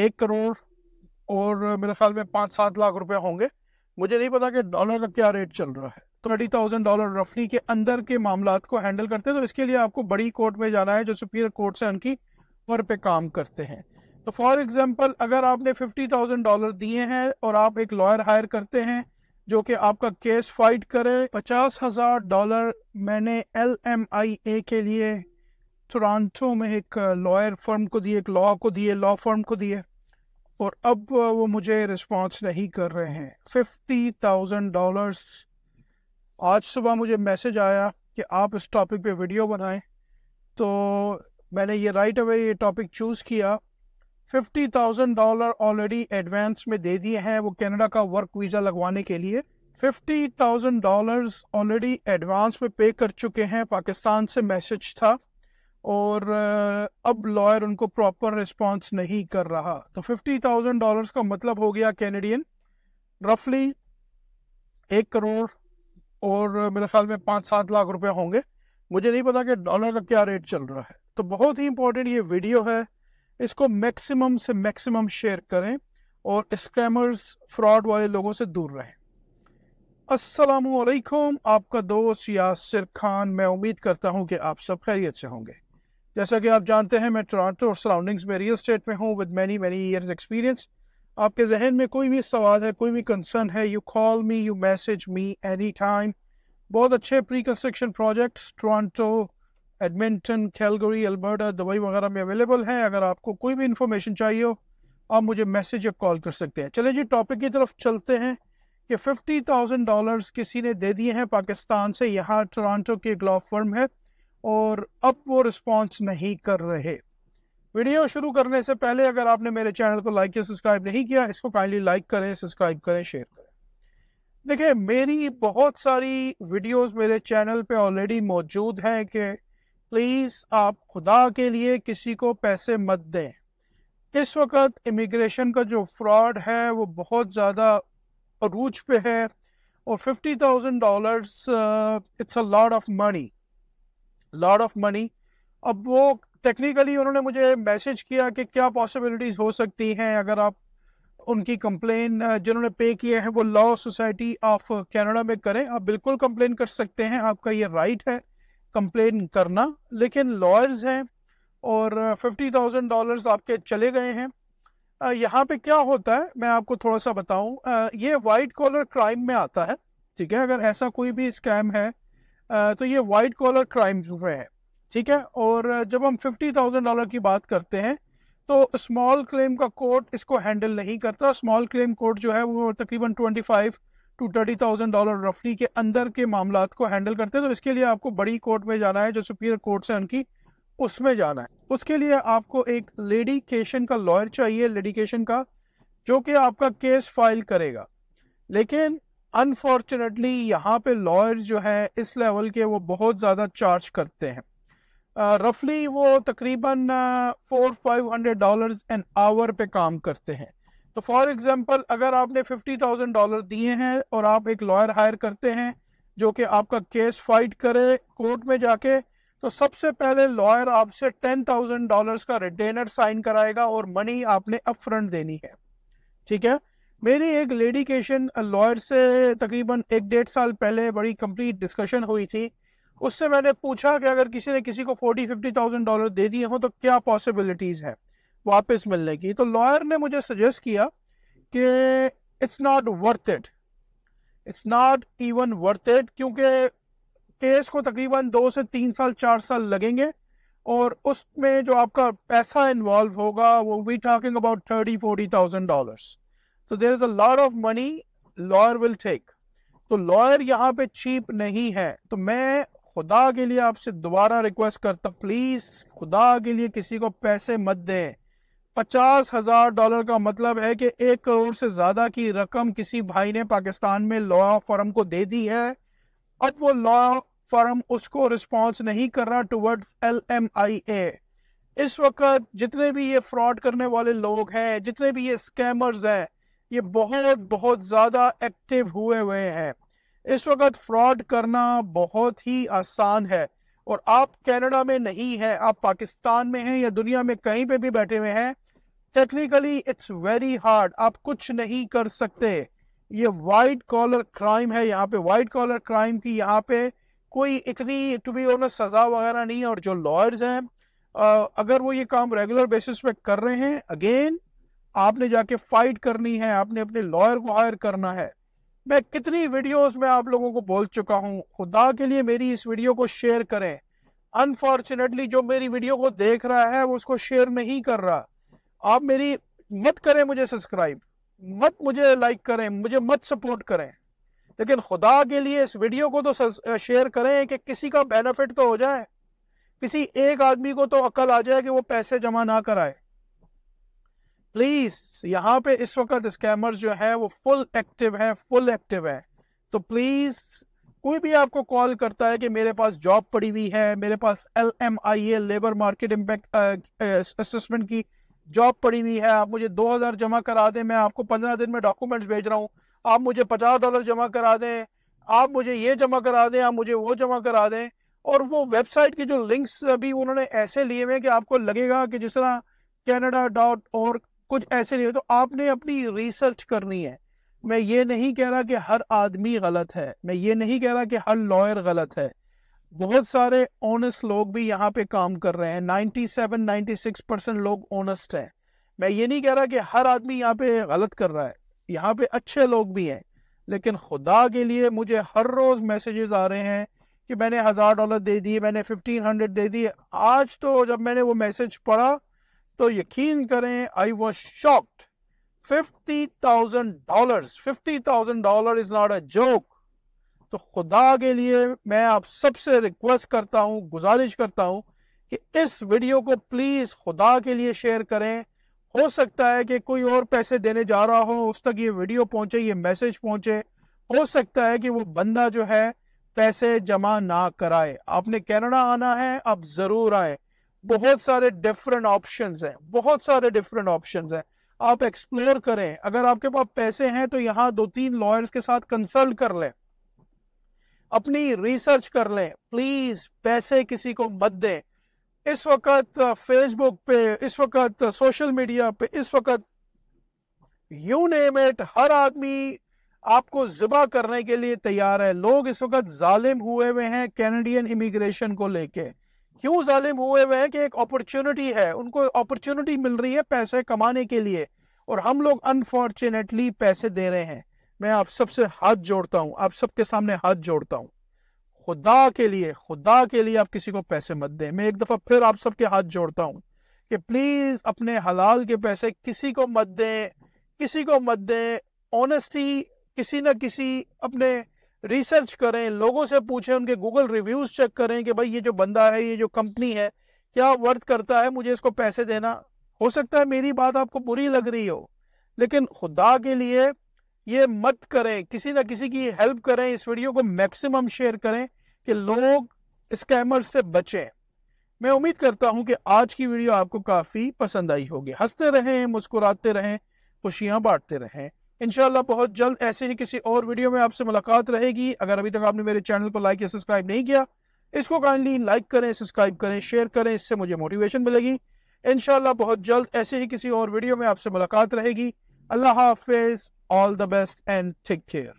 एक करोड़ और मेरे ख्याल में पाँच सात लाख रुपए होंगे मुझे नहीं पता कि डॉलर का क्या रेट चल रहा है थर्टी थाउजेंड डॉलर रफली के अंदर के मामला को हैंडल करते हैं तो इसके लिए आपको बड़ी कोर्ट में जाना है जो सुपीरियर कोर्ट से उनकी पर पे काम करते हैं तो फॉर एग्जाम्पल अगर आपने फिफ्टी थाउजेंड डॉलर दिए हैं और आप एक लॉयर हायर करते हैं जो कि आपका केस फाइट करे पचास हजार डॉलर मैंने एल एम आई ए के लिए टोरंटो में एक लॉयर फर्म को दिए एक लॉ को दिए लॉ फर्म को दिए और अब वो मुझे रिस्पॉन्स नहीं कर रहे हैं फिफ्टी थाउजेंड डॉलर्स आज सुबह मुझे मैसेज आया कि आप इस टॉपिक पे वीडियो बनाएं तो मैंने ये राइट अवे ये टॉपिक चूज़ किया fifty thousand dollar already advance में दे दिए हैं वो कनाडा का वर्क वीज़ा लगवाने के लिए fifty thousand dollar already advance में पे कर चुके हैं पाकिस्तान से मैसेज था और अब लॉयर उनको प्रॉपर रिस्पॉन्स नहीं कर रहा तो फिफ्टी थाउजेंड डॉलर का मतलब हो गया कैनेडियन रफली एक करोड़ और मेरे ख्याल में पाँच सात लाख रुपए होंगे मुझे नहीं पता कि डॉलर का क्या रेट चल रहा है तो बहुत ही इंपॉर्टेंट ये वीडियो है इसको मैक्सिमम से मैक्सिमम शेयर करें और स्कैमर्स फ्रॉड वाले लोगों से दूर रहें असलकुम आपका दोस्त यासिर खान मैं उम्मीद करता हूँ कि आप सब खैरियत से होंगे जैसा कि आप जानते हैं मैं टोरंटो और सराउंडिंग्स में रियल स्टेट में हूँ with many many years experience आपके जहन में कोई भी सवाल है कोई भी कंसर्न है you call me you message me any time बहुत अच्छे pre construction projects Toronto Edmonton Calgary Alberta Dubai वगैरह में अवेलेबल हैं अगर आपको कोई भी इंफॉर्मेशन चाहिए हो आप मुझे मैसेज या कॉल कर सकते हैं चले जी टॉपिक की तरफ चलते हैं कि फिफ्टी थाउजेंड डॉलर किसी ने दे दिए हैं पाकिस्तान से यहाँ टोरंटो की एक लॉ फर्म है और अब वो रिस्पॉन्स नहीं कर रहे वीडियो शुरू करने से पहले अगर आपने मेरे चैनल को लाइक या सब्सक्राइब नहीं किया इसको काइंडली लाइक करें सब्सक्राइब करें शेयर करें देखिए मेरी बहुत सारी वीडियोस मेरे चैनल पे ऑलरेडी मौजूद हैं कि प्लीज़ आप खुदा के लिए किसी को पैसे मत दें इस वक्त इमिग्रेशन का जो फ्रॉड है वो बहुत ज़्यादा अरूज पे है और fifty thousand dollars it's a lot of money lot of money अब वो टेक्निकली उन्होंने मुझे मैसेज किया कि क्या पॉसिबिलिटीज़ हो सकती हैं अगर आप उनकी कंप्लेन जिन्होंने पे किए हैं वो लॉ सोसाइटी ऑफ कनाडा में करें आप बिल्कुल कंप्लेन कर सकते हैं आपका ये राइट है कंप्लेन करना लेकिन लॉयर्स हैं और फिफ्टी थाउजेंड डॉलर आपके चले गए हैं यहाँ पे क्या होता है मैं आपको थोड़ा सा बताऊँ ये वाइट कॉलर क्राइम में आता है ठीक है अगर ऐसा कोई भी स्कैम है तो ये वाइट कॉलर क्राइम जो है ठीक है और जब हम फिफ्टी थाउजेंड डॉलर की बात करते हैं तो स्मॉल क्लेम का कोर्ट इसको हैंडल नहीं करता स्मॉल क्लेम कोर्ट जो है वो तकरीबन twenty five to thirty thousand dollar रफली के अंदर के मामला को हैंडल करते हैं तो इसके लिए आपको बड़ी कोर्ट में जाना है जो सुपीरियर कोर्ट है उनकी उसमें जाना है उसके लिए आपको एक लेडिकेशन का लॉयर चाहिए लेडिकेशन का जो कि आपका केस फाइल करेगा लेकिन अनफॉर्चुनेटली यहाँ पे लॉयर जो हैं इस लेवल के वो बहुत ज़्यादा चार्ज करते हैं रफली uh, वो तकरीबन four five hundred dollar an hour पे काम करते हैं तो फॉर एग्जांपल अगर आपने फिफ्टी थाउजेंड डॉलर दिए हैं और आप एक लॉयर हायर करते हैं जो कि आपका केस फाइट करे कोर्ट में जाके तो सबसे पहले लॉयर आपसे टेन थाउजेंड डॉलर का रिटेनर साइन कराएगा और मनी आपने अपफ्रंट देनी है ठीक है मेरी एक लेडी केशन लॉयर से तकरीबन एक डेढ़ साल पहले बड़ी कंप्लीट डिस्कशन हुई थी उससे मैंने पूछा कि अगर किसी ने किसी को फोर्टी फिफ्टी थाउजेंड डॉलर दे दिए हों तो क्या पॉसिबिलिटीज़ है वापस मिलने की तो लॉयर ने मुझे सजेस्ट किया कि it's not worth it it's not even worth it क्योंकि केस को तकरीबन दो से तीन साल चार साल लगेंगे और उसमें जो आपका पैसा इन्वॉल्व होगा वो we talking about thirty forty thousand dollars तो there is a lot of money lawyer will take तो लॉयर यहाँ पे चीप नहीं है तो मैं खुदा के लिए आपसे दोबारा रिक्वेस्ट करता प्लीज खुदा के लिए किसी को पैसे मत दे पचास हजार डॉलर का मतलब है कि एक करोड़ से ज्यादा की रकम किसी भाई ने पाकिस्तान में लॉ फर्म को दे दी है अब वो लॉ फर्म उसको रिस्पॉन्स नहीं कर रहा towards L M I A इस वक्त जितने भी ये फ्रॉड करने वाले लोग हैं जितने भी ये स्कैमर्स हैं ये बहुत बहुत ज़्यादा एक्टिव हुए हुए हैं इस वक्त फ्रॉड करना बहुत ही आसान है और आप कनाडा में नहीं है आप पाकिस्तान में हैं या दुनिया में कहीं पे भी बैठे हुए हैं टेक्निकली इट्स वेरी हार्ड आप कुछ नहीं कर सकते ये वाइट कॉलर क्राइम है यहाँ पे वाइट कॉलर क्राइम की यहाँ पे कोई इतनी टू बी ओनर सज़ा वगैरह नहीं है और जो लॉयर्स हैं अगर वो ये काम रेगुलर बेसिस पे कर रहे हैं अगेन आपने जाके फाइट करनी है आपने अपने लॉयर को हायर करना है मैं कितनी वीडियोस में आप लोगों को बोल चुका हूं खुदा के लिए मेरी इस वीडियो को शेयर करें अनफॉर्चुनेटली जो मेरी वीडियो को देख रहा है वो उसको शेयर नहीं कर रहा आप मेरी मत करें मुझे सब्सक्राइब मत मुझे लाइक करें मुझे मत सपोर्ट करें लेकिन खुदा के लिए इस वीडियो को तो शेयर करें कि किसी का बेनिफिट तो हो जाए किसी एक आदमी को तो अकल आ जाए कि वो पैसे जमा ना कराए प्लीज यहाँ पे इस वक्त स्कैमर जो है वो फुल एक्टिव है फुल एक्टिव है तो प्लीज कोई भी आपको कॉल करता है कि मेरे पास जॉब पड़ी हुई है मेरे पास L M I A labour market impact assessment की जॉब पड़ी हुई है आप मुझे 2000 जमा करा दें मैं आपको 15 दिन में डॉक्यूमेंट्स भेज रहा हूँ आप मुझे 50 डॉलर जमा करा दें आप मुझे ये जमा करा दें आप मुझे वो जमा करा दें और वो वेबसाइट के जो लिंक्स अभी उन्होंने ऐसे लिए हुए कि आपको लगेगा कि जिस तरह कैनेडा डॉट और कुछ ऐसे नहीं हो तो आपने अपनी रिसर्च करनी है मैं ये नहीं कह रहा कि हर आदमी गलत है मैं ये नहीं कह रहा कि हर लॉयर गलत है बहुत सारे ऑनेस्ट लोग भी यहाँ पे काम कर रहे हैं 97 96 परसेंट लोग ऑनेस्ट हैं मैं ये नहीं कह रहा कि हर आदमी यहाँ पे गलत कर रहा है यहाँ पे अच्छे लोग भी हैं लेकिन खुदा के लिए मुझे हर रोज़ मैसेजेस आ रहे हैं कि मैंने हज़ार डॉलर दे दिए मैंने फिफ्टीन हंड्रेड दे दिए आज तो जब मैंने वो मैसेज पढ़ा तो यकीन करें I was shocked fifty thousand dollar fifty thousand dollar is not a joke तो खुदा के लिए मैं आप सबसे रिक्वेस्ट करता हूँ गुजारिश करता हूं कि इस वीडियो को प्लीज़ खुदा के लिए शेयर करें हो सकता है कि कोई और पैसे देने जा रहा हो उस तक ये वीडियो पहुंचे ये मैसेज पहुंचे हो सकता है कि वो बंदा जो है पैसे जमा ना कराए आपने कैनेडा आना है आप ज़रूर आए बहुत सारे डिफरेंट ऑप्शंस हैं बहुत सारे डिफरेंट ऑप्शंस हैं आप एक्सप्लोर करें अगर आपके पास पैसे हैं तो यहाँ दो तीन लॉयर्स के साथ कंसल्ट कर लें अपनी रिसर्च कर लें प्लीज पैसे किसी को मत दें इस वक्त फेसबुक uh, पे इस वक्त सोशल मीडिया पे इस वक्त यू नेम इट हर आदमी आपको जिबा करने के लिए तैयार है लोग इस वक्त जालिम हुए हुए हैं कैनेडियन इमिग्रेशन को लेके क्यों जालिम हुए हुए हैं कि एक अपॉर्चुनिटी है उनको अपॉर्चुनिटी मिल रही है पैसे कमाने के लिए और हम लोग अनफॉर्चुनेटली पैसे दे रहे हैं मैं आप सबसे हाथ जोड़ता हूँ आप सबके सामने हाथ जोड़ता हूँ खुदा के लिए खुदा के लिए आप किसी को पैसे मत दें मैं एक दफ़ा फिर आप सबके हाथ जोड़ता हूँ कि प्लीज़ अपने हलाल के पैसे किसी को मत दें किसी को मत दें ऑनेस्टी किसी ना किसी अपने रिसर्च करें लोगों से पूछें उनके गूगल रिव्यूज चेक करें कि भाई ये जो बंदा है ये जो कंपनी है क्या वर्थ करता है मुझे इसको पैसे देना हो सकता है मेरी बात आपको बुरी लग रही हो लेकिन खुदा के लिए ये मत करें किसी ना किसी की हेल्प करें इस वीडियो को मैक्सिमम शेयर करें कि लोग स्कैमर्स से बचें मैं उम्मीद करता हूं कि आज की वीडियो आपको काफ़ी पसंद आई होगी हंसते रहें मुस्कुराते रहें खुशियां बांटते रहें इनशाला बहुत जल्द ऐसे ही किसी और वीडियो में आपसे मुलाकात रहेगी अगर अभी तक आपने मेरे चैनल को लाइक या सब्सक्राइब नहीं किया इसको काइंडली लाइक करें सब्सक्राइब करें शेयर करें इससे मुझे मोटिवेशन मिलेगी इनशाला बहुत जल्द ऐसे ही किसी और वीडियो में आपसे मुलाकात रहेगी अल्लाह हाफिज़ all the best and take care